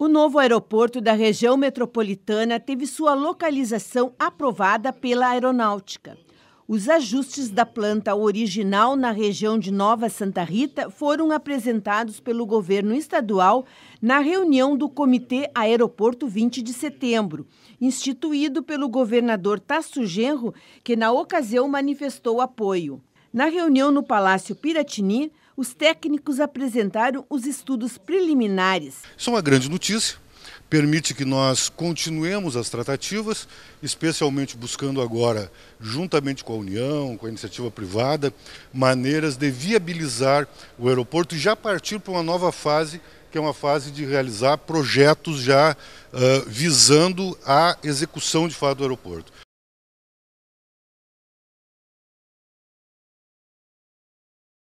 O novo aeroporto da região metropolitana teve sua localização aprovada pela Aeronáutica. Os ajustes da planta original na região de Nova Santa Rita foram apresentados pelo governo estadual na reunião do Comitê Aeroporto 20 de setembro, instituído pelo governador Tasso Genro, que na ocasião manifestou apoio. Na reunião no Palácio Piratini, os técnicos apresentaram os estudos preliminares. Isso é uma grande notícia, permite que nós continuemos as tratativas, especialmente buscando agora, juntamente com a União, com a iniciativa privada, maneiras de viabilizar o aeroporto e já partir para uma nova fase, que é uma fase de realizar projetos já uh, visando a execução de fato do aeroporto.